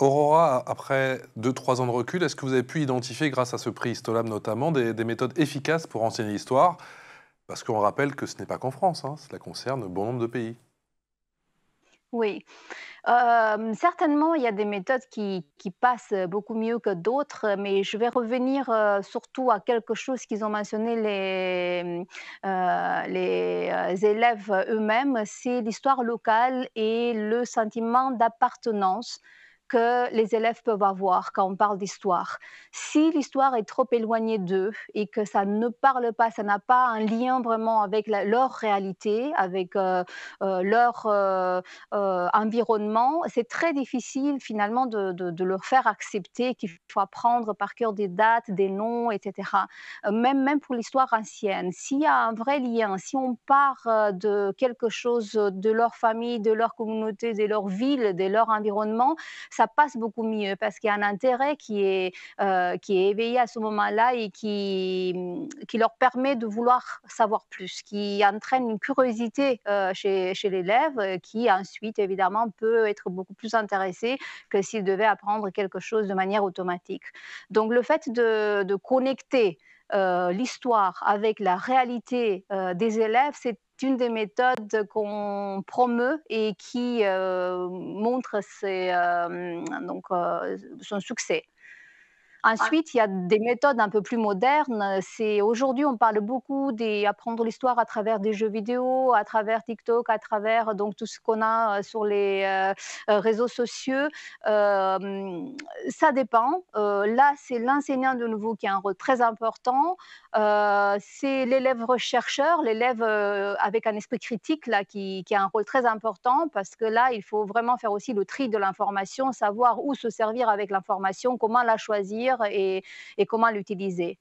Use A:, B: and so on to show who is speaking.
A: Aurora, après 2-3 ans de recul, est-ce que vous avez pu identifier, grâce à ce prix Histolab notamment, des, méthodes efficaces pour enseigner l'histoire Parce qu'on rappelle que ce n'est pas qu'en France, hein, cela concerne bon nombre de pays.
B: Oui. Euh, certainement, il y a des méthodes qui, passent beaucoup mieux que d'autres, mais je vais revenir euh, surtout à quelque chose qu'ils ont mentionné les, euh, les élèves eux-mêmes, c'est l'histoire locale et le sentiment d'appartenance que les élèves peuvent avoir quand on parle d'histoire. Si l'histoire est trop éloignée d'eux et que ça ne parle pas, ça n'a pas un lien vraiment avec leur réalité, avec euh, euh, leur euh, environnement, c'est très difficile finalement de, leur faire accepter qu'il faut apprendre par cœur des dates, des noms, etc. Même, même pour l'histoire ancienne, s'il y a un vrai lien, si on part de quelque chose de leur famille, de leur communauté, de leur ville, de leur environnement, ça passe beaucoup mieux parce qu'il y a un intérêt qui est, euh, qui est éveillé à ce moment-là et qui, mm, qui leur permet de vouloir savoir plus, qui entraîne une curiosité euh, chez, chez l'élève euh, qui ensuite, évidemment, peut être beaucoup plus intéressé que s'il devait apprendre quelque chose de manière automatique. Donc le fait de, de connecter euh, l'histoire avec la réalité euh, des élèves, c'est une des méthodes qu'on promeut et qui euh, montre son succès. Ensuite, il y a des méthodes un peu plus modernes. C'est aujourd'hui, on parle beaucoup d'apprendre l'histoire à travers des jeux vidéo, à travers TikTok, à travers donc tout ce qu'on a euh, sur les euh, euh, réseaux sociaux. ça dépend. là, c'est l'enseignant de nouveau qui a un rôle très important. c'est l'élève chercheur, l'élève avec un esprit critique là qui a un rôle très important parce que là, il faut vraiment faire aussi le tri de l'information, savoir où se servir avec l'information, comment la choisir et, comment l'utiliser.